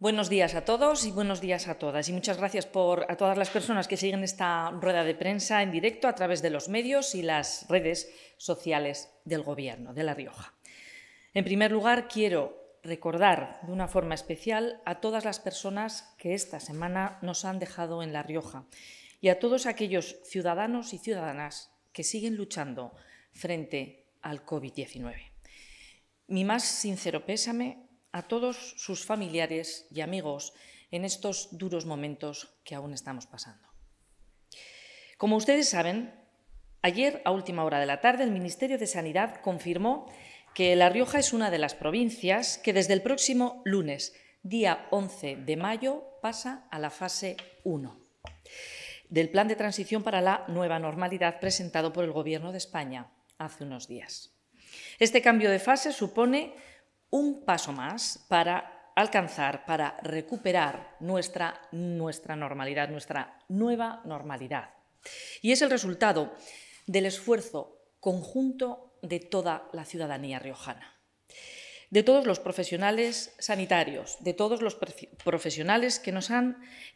Buenos días a todos y buenos días a todas. Y muchas gracias por, a todas las personas que siguen esta rueda de prensa en directo a través de los medios y las redes sociales del Gobierno de La Rioja. En primer lugar, quiero recordar de una forma especial a todas las personas que esta semana nos han dejado en La Rioja y a todos aquellos ciudadanos y ciudadanas que siguen luchando frente al COVID-19. Mi más sincero pésame a todos sus familiares y amigos en estos duros momentos que aún estamos pasando. Como ustedes saben, ayer a última hora de la tarde el Ministerio de Sanidad confirmó que La Rioja es una de las provincias que desde el próximo lunes, día 11 de mayo, pasa a la fase 1 del Plan de Transición para la Nueva Normalidad presentado por el Gobierno de España hace unos días. Este cambio de fase supone un paso más para alcanzar, para recuperar nuestra, nuestra normalidad, nuestra nueva normalidad. Y es el resultado del esfuerzo conjunto de toda la ciudadanía riojana de todos los profesionales sanitarios, de todos los profesionales que, nos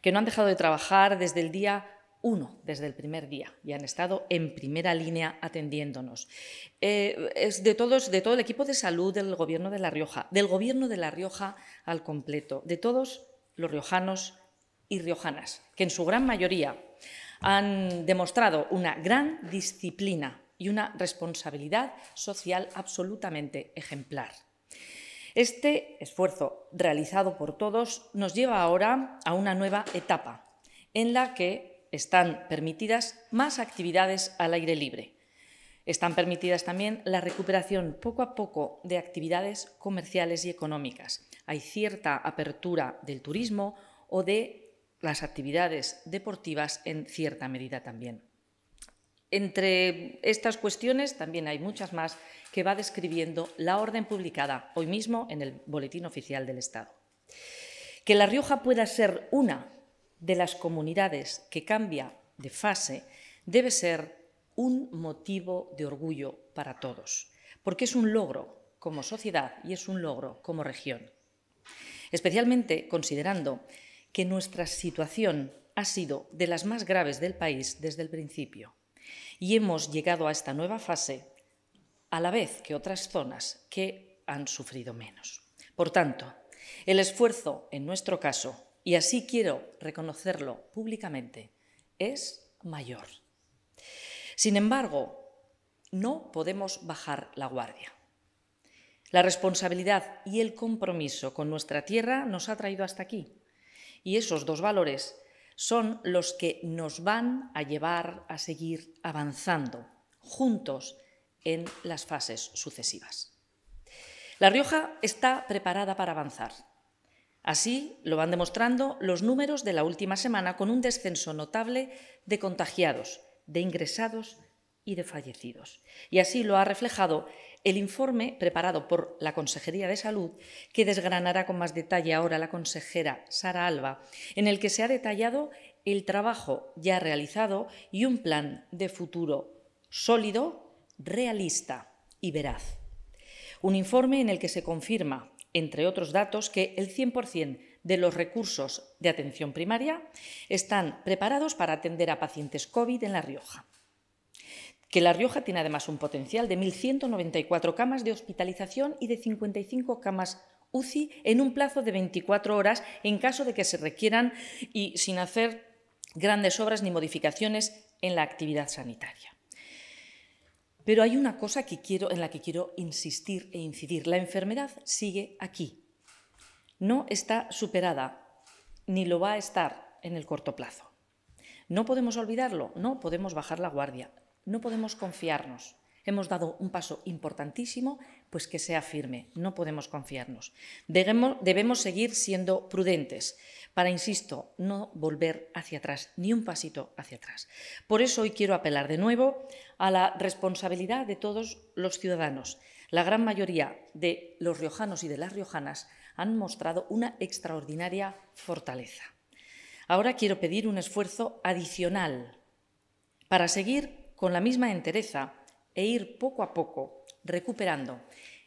que no han dejado de trabajar desde el día uno desde el primer día y han estado en primera línea atendiéndonos. Eh, es de, todos, de todo el equipo de salud del Gobierno de La Rioja, del Gobierno de La Rioja al completo, de todos los riojanos y riojanas, que en su gran mayoría han demostrado una gran disciplina y una responsabilidad social absolutamente ejemplar. Este esfuerzo realizado por todos nos lleva ahora a una nueva etapa en la que están permitidas más actividades al aire libre. Están permitidas también la recuperación poco a poco de actividades comerciales y económicas. Hay cierta apertura del turismo o de las actividades deportivas en cierta medida también. Entre estas cuestiones también hay muchas más que va describiendo la orden publicada hoy mismo en el Boletín Oficial del Estado. Que La Rioja pueda ser una de las comunidades que cambia de fase debe ser un motivo de orgullo para todos, porque es un logro como sociedad y es un logro como región, especialmente considerando que nuestra situación ha sido de las más graves del país desde el principio y hemos llegado a esta nueva fase a la vez que otras zonas que han sufrido menos. Por tanto, el esfuerzo, en nuestro caso, y así quiero reconocerlo públicamente, es mayor. Sin embargo, no podemos bajar la guardia. La responsabilidad y el compromiso con nuestra tierra nos ha traído hasta aquí. Y esos dos valores son los que nos van a llevar a seguir avanzando juntos en las fases sucesivas. La Rioja está preparada para avanzar Así lo van demostrando los números de la última semana con un descenso notable de contagiados, de ingresados y de fallecidos. Y así lo ha reflejado el informe preparado por la Consejería de Salud, que desgranará con más detalle ahora la consejera Sara Alba, en el que se ha detallado el trabajo ya realizado y un plan de futuro sólido, realista y veraz. Un informe en el que se confirma, entre otros datos, que el 100% de los recursos de atención primaria están preparados para atender a pacientes COVID en La Rioja. Que La Rioja tiene además un potencial de 1.194 camas de hospitalización y de 55 camas UCI en un plazo de 24 horas en caso de que se requieran y sin hacer grandes obras ni modificaciones en la actividad sanitaria. Pero hay una cosa que quiero, en la que quiero insistir e incidir. La enfermedad sigue aquí. No está superada, ni lo va a estar en el corto plazo. No podemos olvidarlo, no podemos bajar la guardia, no podemos confiarnos hemos dado un paso importantísimo, pues que sea firme. No podemos confiarnos. Debemos, seguir siendo prudentes para, insisto, no volver hacia atrás, ni un pasito hacia atrás. Por eso hoy quiero apelar de nuevo a la responsabilidad de todos los ciudadanos. La gran mayoría de los riojanos y de las riojanas han mostrado una extraordinaria fortaleza. Ahora quiero pedir un esfuerzo adicional para seguir con la misma entereza e ir poco a poco recuperando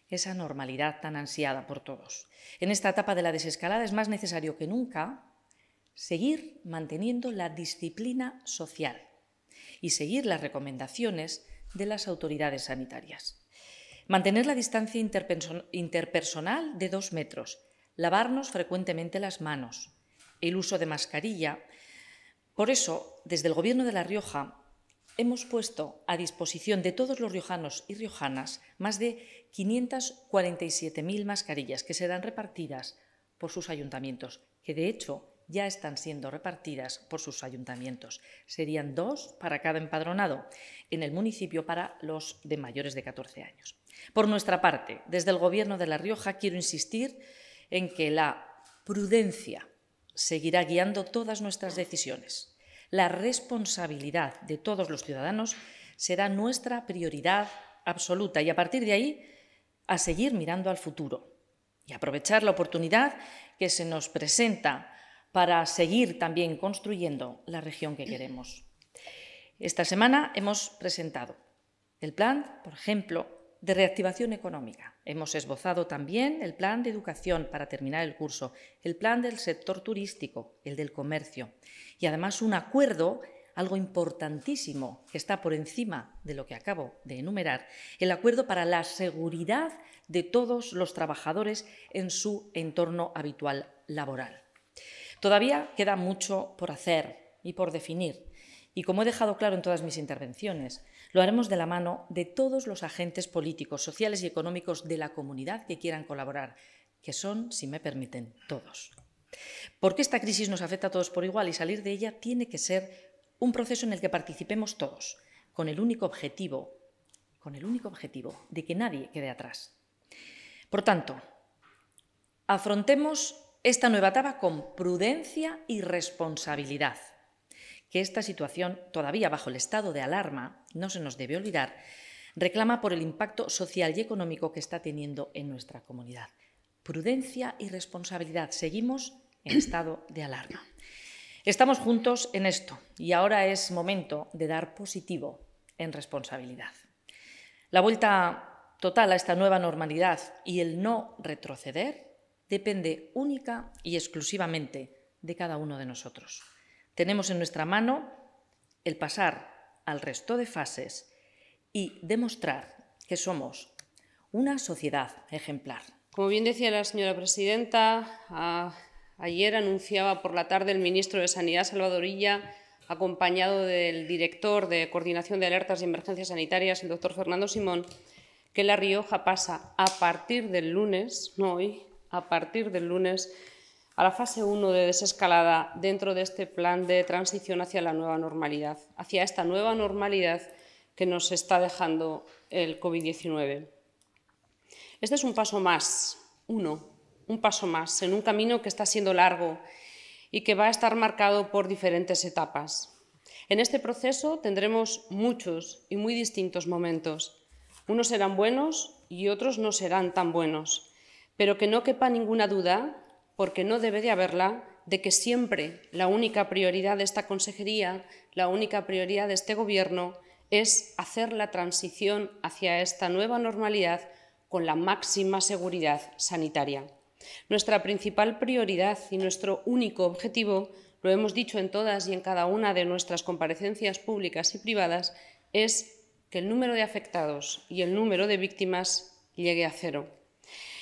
esa normalidad tan ansiada por todos. En esta etapa de la desescalada es más necesario que nunca seguir manteniendo la disciplina social y seguir las recomendaciones de las autoridades sanitarias. Mantener la distancia interpersonal de dos metros, lavarnos frecuentemente las manos, el uso de mascarilla. Por eso, desde el Gobierno de La Rioja hemos puesto a disposición de todos los riojanos y riojanas más de 547.000 mascarillas que serán repartidas por sus ayuntamientos, que de hecho ya están siendo repartidas por sus ayuntamientos. Serían dos para cada empadronado en el municipio para los de mayores de 14 años. Por nuestra parte, desde el Gobierno de La Rioja quiero insistir en que la prudencia seguirá guiando todas nuestras decisiones la responsabilidad de todos los ciudadanos será nuestra prioridad absoluta y a partir de ahí a seguir mirando al futuro y aprovechar la oportunidad que se nos presenta para seguir también construyendo la región que queremos. Esta semana hemos presentado el plan, por ejemplo, de reactivación económica. Hemos esbozado también el plan de educación para terminar el curso, el plan del sector turístico, el del comercio y además un acuerdo, algo importantísimo que está por encima de lo que acabo de enumerar, el acuerdo para la seguridad de todos los trabajadores en su entorno habitual laboral. Todavía queda mucho por hacer y por definir y como he dejado claro en todas mis intervenciones, lo haremos de la mano de todos los agentes políticos, sociales y económicos de la comunidad que quieran colaborar, que son, si me permiten, todos. Porque esta crisis nos afecta a todos por igual y salir de ella tiene que ser un proceso en el que participemos todos, con el único objetivo, con el único objetivo de que nadie quede atrás. Por tanto, afrontemos esta nueva etapa con prudencia y responsabilidad que esta situación, todavía bajo el estado de alarma, no se nos debe olvidar, reclama por el impacto social y económico que está teniendo en nuestra comunidad. Prudencia y responsabilidad. Seguimos en estado de alarma. Estamos juntos en esto y ahora es momento de dar positivo en responsabilidad. La vuelta total a esta nueva normalidad y el no retroceder depende única y exclusivamente de cada uno de nosotros. Tenemos en nuestra mano el pasar al resto de fases y demostrar que somos una sociedad ejemplar. Como bien decía la señora presidenta, ayer anunciaba por la tarde el ministro de Sanidad, Salvadorilla, acompañado del director de Coordinación de Alertas y Emergencias Sanitarias, el doctor Fernando Simón, que La Rioja pasa a partir del lunes, no hoy, a partir del lunes, a la fase 1 de desescalada dentro de este plan de transición hacia la nueva normalidad, hacia esta nueva normalidad que nos está dejando el COVID-19. Este es un paso más, uno, un paso más, en un camino que está siendo largo y que va a estar marcado por diferentes etapas. En este proceso tendremos muchos y muy distintos momentos. Unos serán buenos y otros no serán tan buenos, pero que no quepa ninguna duda porque no debe de haberla, de que siempre la única prioridad de esta consejería, la única prioridad de este gobierno es hacer la transición hacia esta nueva normalidad con la máxima seguridad sanitaria. Nuestra principal prioridad y nuestro único objetivo, lo hemos dicho en todas y en cada una de nuestras comparecencias públicas y privadas, es que el número de afectados y el número de víctimas llegue a cero.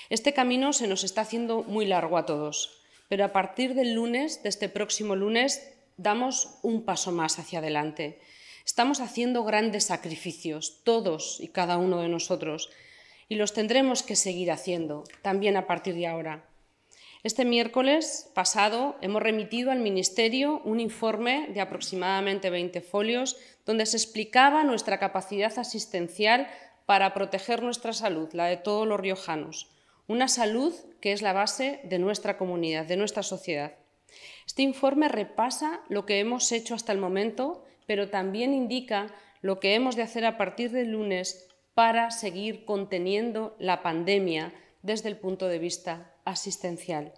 Este camino se nos está haciendo muy largo a todos, pero a partir del lunes, de este próximo lunes, damos un paso más hacia adelante. Estamos haciendo grandes sacrificios, todos y cada uno de nosotros, y los tendremos que seguir haciendo, también a partir de ahora. Este miércoles pasado hemos remitido al Ministerio un informe de aproximadamente 20 folios donde se explicaba nuestra capacidad asistencial para proteger nuestra salud, la de todos los riojanos una salud que es la base de nuestra comunidad, de nuestra sociedad. Este informe repasa lo que hemos hecho hasta el momento, pero también indica lo que hemos de hacer a partir del lunes para seguir conteniendo la pandemia desde el punto de vista asistencial.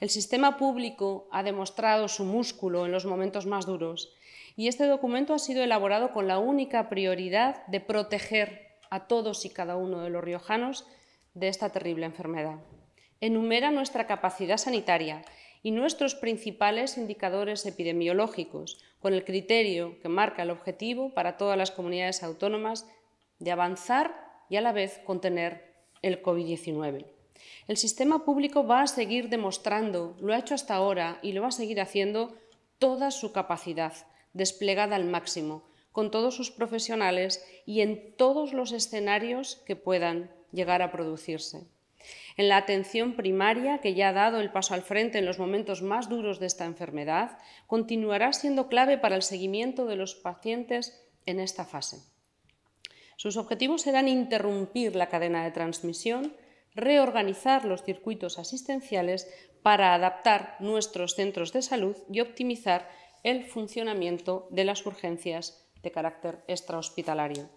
El sistema público ha demostrado su músculo en los momentos más duros y este documento ha sido elaborado con la única prioridad de proteger a todos y cada uno de los riojanos de esta terrible enfermedad. Enumera nuestra capacidad sanitaria y nuestros principales indicadores epidemiológicos, con el criterio que marca el objetivo para todas las comunidades autónomas de avanzar y a la vez contener el COVID-19. El sistema público va a seguir demostrando, lo ha hecho hasta ahora y lo va a seguir haciendo, toda su capacidad desplegada al máximo, con todos sus profesionales y en todos los escenarios que puedan llegar a producirse. En la atención primaria, que ya ha dado el paso al frente en los momentos más duros de esta enfermedad, continuará siendo clave para el seguimiento de los pacientes en esta fase. Sus objetivos serán interrumpir la cadena de transmisión, reorganizar los circuitos asistenciales para adaptar nuestros centros de salud y optimizar el funcionamiento de las urgencias de carácter extrahospitalario.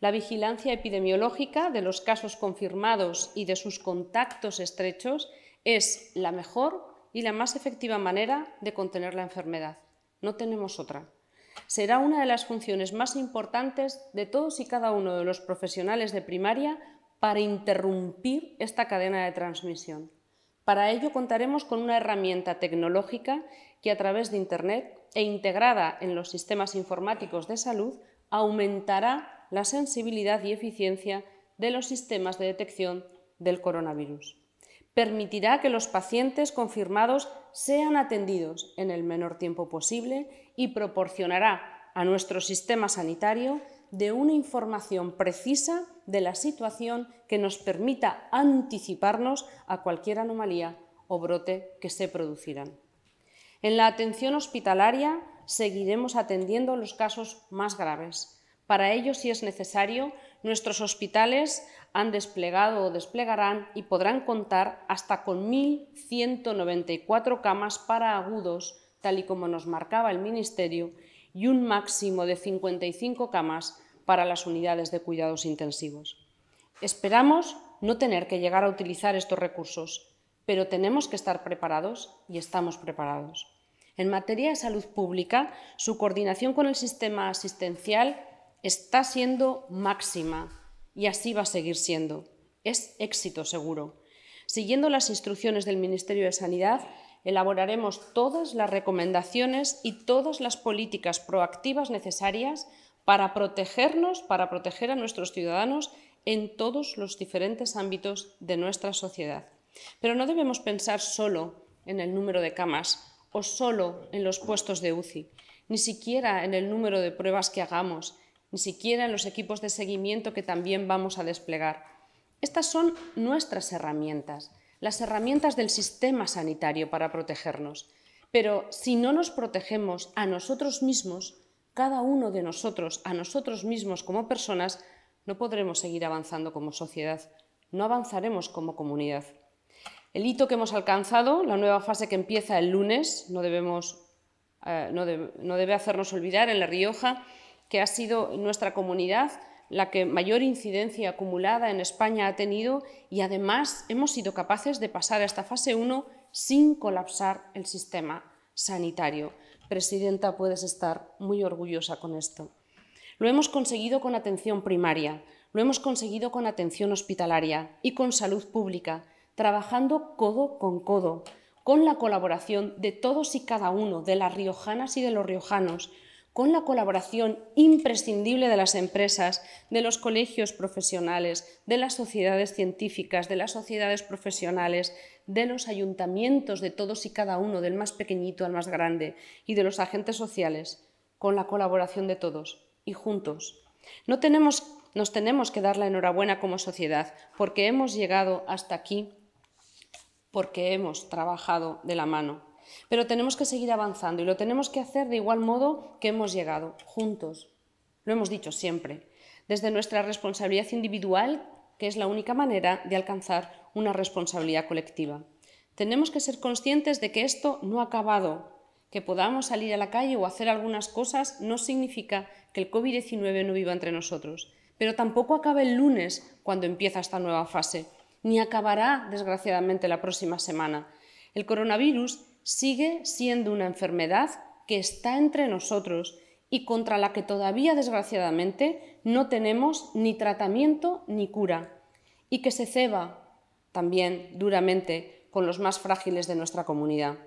La vigilancia epidemiológica de los casos confirmados y de sus contactos estrechos es la mejor y la más efectiva manera de contener la enfermedad. No tenemos otra. Será una de las funciones más importantes de todos y cada uno de los profesionales de primaria para interrumpir esta cadena de transmisión. Para ello contaremos con una herramienta tecnológica que a través de Internet e integrada en los sistemas informáticos de salud aumentará la sensibilidad y eficiencia de los sistemas de detección del coronavirus. Permitirá que los pacientes confirmados sean atendidos en el menor tiempo posible y proporcionará a nuestro sistema sanitario de una información precisa de la situación que nos permita anticiparnos a cualquier anomalía o brote que se producirán. En la atención hospitalaria seguiremos atendiendo los casos más graves. Para ello, si es necesario, nuestros hospitales han desplegado o desplegarán y podrán contar hasta con 1.194 camas para agudos, tal y como nos marcaba el Ministerio, y un máximo de 55 camas para las unidades de cuidados intensivos. Esperamos no tener que llegar a utilizar estos recursos pero tenemos que estar preparados y estamos preparados. En materia de salud pública, su coordinación con el sistema asistencial está siendo máxima y así va a seguir siendo. Es éxito seguro. Siguiendo las instrucciones del Ministerio de Sanidad, elaboraremos todas las recomendaciones y todas las políticas proactivas necesarias para protegernos, para proteger a nuestros ciudadanos en todos los diferentes ámbitos de nuestra sociedad. Pero no debemos pensar solo en el número de camas o solo en los puestos de UCI, ni siquiera en el número de pruebas que hagamos, ni siquiera en los equipos de seguimiento que también vamos a desplegar. Estas son nuestras herramientas, las herramientas del sistema sanitario para protegernos. Pero si no nos protegemos a nosotros mismos, cada uno de nosotros, a nosotros mismos como personas, no podremos seguir avanzando como sociedad, no avanzaremos como comunidad. El hito que hemos alcanzado, la nueva fase que empieza el lunes, eh, no, debe hacernos olvidar en La Rioja que ha sido nuestra comunidad la que mayor incidencia acumulada en España ha tenido y además hemos sido capaces de pasar a esta fase 1 sin colapsar el sistema sanitario. Presidenta, puedes estar muy orgullosa con esto. Lo hemos conseguido con atención primaria, lo hemos conseguido con atención hospitalaria y con salud pública trabajando codo con codo, con la colaboración de todos y cada uno, de las riojanas y de los riojanos, con la colaboración imprescindible de las empresas, de los colegios profesionales, de las sociedades científicas, de las sociedades profesionales, de los ayuntamientos, de todos y cada uno, del más pequeñito al más grande, y de los agentes sociales, con la colaboración de todos y juntos. No tenemos, nos tenemos que dar la enhorabuena como sociedad, porque hemos llegado hasta aquí porque hemos trabajado de la mano. Pero tenemos que seguir avanzando y lo tenemos que hacer de igual modo que hemos llegado, juntos. Lo hemos dicho siempre, desde nuestra responsabilidad individual, que es la única manera de alcanzar una responsabilidad colectiva. Tenemos que ser conscientes de que esto no ha acabado, que podamos salir a la calle o hacer algunas cosas no significa que el COVID-19 no viva entre nosotros, pero tampoco acaba el lunes cuando empieza esta nueva fase ni acabará, desgraciadamente, la próxima semana. El coronavirus sigue siendo una enfermedad que está entre nosotros y contra la que todavía, desgraciadamente, no tenemos ni tratamiento ni cura, y que se ceba también duramente con los más frágiles de nuestra comunidad.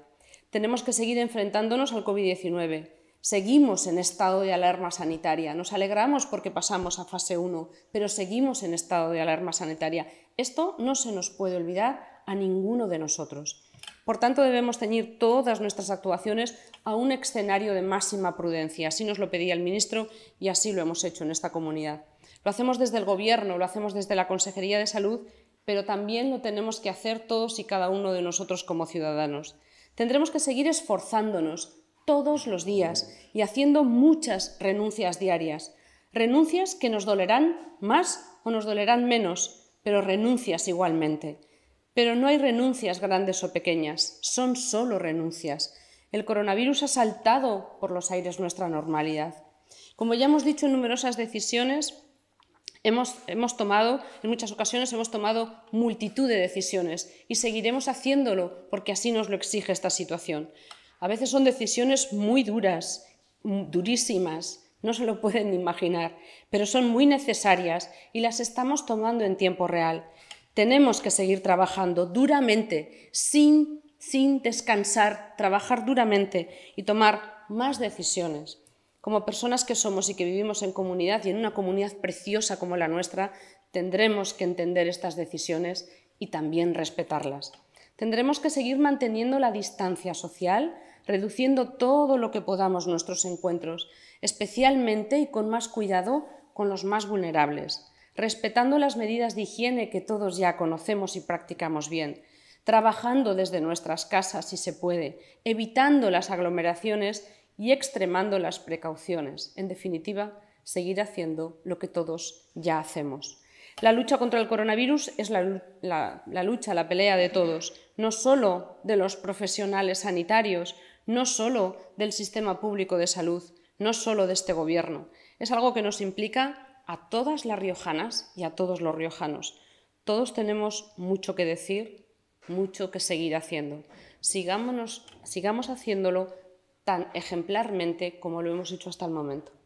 Tenemos que seguir enfrentándonos al COVID-19. Seguimos en estado de alarma sanitaria. Nos alegramos porque pasamos a fase 1, pero seguimos en estado de alarma sanitaria esto no se nos puede olvidar a ninguno de nosotros. Por tanto, debemos ceñir todas nuestras actuaciones a un escenario de máxima prudencia. Así nos lo pedía el ministro y así lo hemos hecho en esta comunidad. Lo hacemos desde el Gobierno, lo hacemos desde la Consejería de Salud, pero también lo tenemos que hacer todos y cada uno de nosotros como ciudadanos. Tendremos que seguir esforzándonos todos los días y haciendo muchas renuncias diarias. Renuncias que nos dolerán más o nos dolerán menos, pero renuncias igualmente. Pero no hay renuncias grandes o pequeñas, son solo renuncias. El coronavirus ha saltado por los aires nuestra normalidad. Como ya hemos dicho en numerosas decisiones, hemos, hemos tomado, en muchas ocasiones hemos tomado multitud de decisiones y seguiremos haciéndolo porque así nos lo exige esta situación. A veces son decisiones muy duras, durísimas, no se lo pueden imaginar, pero son muy necesarias y las estamos tomando en tiempo real. Tenemos que seguir trabajando duramente, sin, sin descansar, trabajar duramente y tomar más decisiones. Como personas que somos y que vivimos en comunidad y en una comunidad preciosa como la nuestra, tendremos que entender estas decisiones y también respetarlas. Tendremos que seguir manteniendo la distancia social, reduciendo todo lo que podamos nuestros encuentros especialmente y con más cuidado con los más vulnerables, respetando las medidas de higiene que todos ya conocemos y practicamos bien, trabajando desde nuestras casas si se puede, evitando las aglomeraciones y extremando las precauciones. En definitiva, seguir haciendo lo que todos ya hacemos. La lucha contra el coronavirus es la, lucha, la pelea de todos, no solo de los profesionales sanitarios, no solo del sistema público de salud, no solo de este gobierno. Es algo que nos implica a todas las riojanas y a todos los riojanos. Todos tenemos mucho que decir, mucho que seguir haciendo. sigamos haciéndolo tan ejemplarmente como lo hemos hecho hasta el momento.